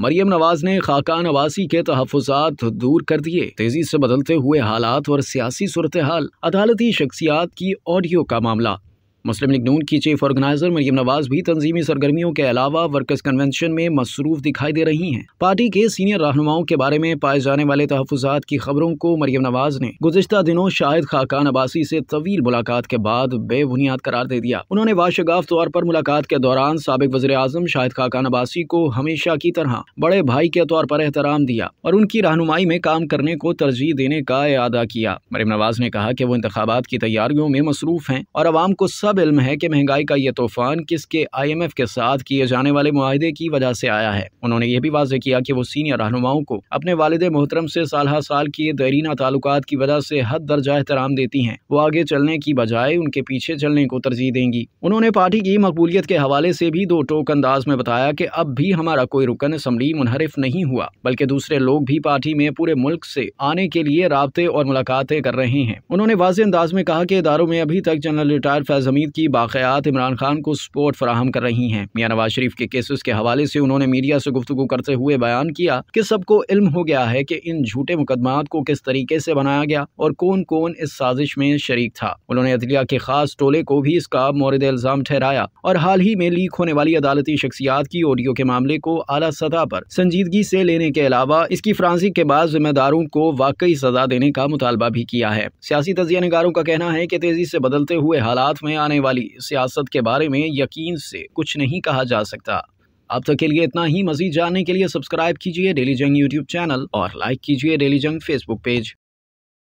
मरियम नवाज ने खाका नवासी के तहफात दूर कर दिए तेजी से बदलते हुए हालात और सियासी सूरत हाल अदालती शख्सियात की ऑडियो का मामला मुस्लिम लीग नून की चीफ ऑर्गेनाइजर मरियम नवाज भी तंजीमी सरगर्मियों के अलावा वर्कर्स कन्वेंशन में मसरूफ दिखाई दे रही हैं पार्टी के सीनियर रहनुमाओं के बारे में पाए जाने वाले तहफात की खबरों को मरियम नवाज ने गुजशत दिनों शाहिद खाकान अबासी से तवील मुलाकात के बाद बेबुनियाद करार दे दिया उन्होंने वाशगाफ तौर पर मुलाकात के दौरान सबक वजर अजम शाहिद खाकान अबासी को हमेशा की तरह बड़े भाई के तौर पर एहतराम दिया और उनकी रहनुमाई में काम करने को तरजीह देने का अदा किया मरीम नवाज ने कहा की वो इंतबात की तैयारियों में मसरूफ है और आवाम को सब सब इल्म है कि महंगाई का ये तूफ़ान किसके आईएमएफ के साथ किए जाने वाले माहे की वजह से आया है उन्होंने ये भी वाजे किया कि वो सीनियर रहनुमाओं को अपने वालद मोहतरम से साल साल के दरीना ताल्लुक की वजह से हद दर्जा एहतराम देती हैं वो आगे चलने की बजाय उनके पीछे चलने को तरजीह देंगी उन्होंने पार्टी की मकबूलियत के हवाले से भी दो टोक अंदाज में बताया कि अब भी हमारा कोई रुकन असम्बली मुनहरफ नहीं हुआ बल्कि दूसरे लोग भी पार्टी में पूरे मुल्क से आने के लिए रबते और मुलाकातें कर रहे हैं उन्होंने वाजे अंदाज में कहा कि इदारों में अभी तक जनरल रिटायर फैजमी तनकीद की बाक़ात इमरान खान को सपोर्ट फराहम कर रही हैं मियाँ नवाज शरीफ के केसेस के हवाले से उन्होंने मीडिया से गुफ्तु करते हुए बयान किया कि सबको इल्म हो गया है कि इन झूठे मुकदमात को किस तरीके से बनाया गया और कौन कौन इस साजिश में शरीक था उन्होंने अदलिया के खास टोले को भी इसका मोरद इल्ज़ाम ठहराया और हाल ही में लीक होने वाली अदालती शख्सियात की ऑडियो के मामले को अला सतह पर संजीदगी से लेने के अलावा इसकी फ्रांसी के बाद जिम्मेदारों को वाकई सजा देने का मुतालबा भी किया है सियासी तजिया नगारों का कहना है की तेजी से बदलते हुए हालात में आने आने वाली सियासत के बारे में यकीन से कुछ नहीं कहा जा सकता अब तक के लिए इतना ही मजीद जानने के लिए सब्सक्राइब कीजिए डेली जंग यूट्यूब चैनल और लाइक कीजिए डेली जंग फेसबुक पेज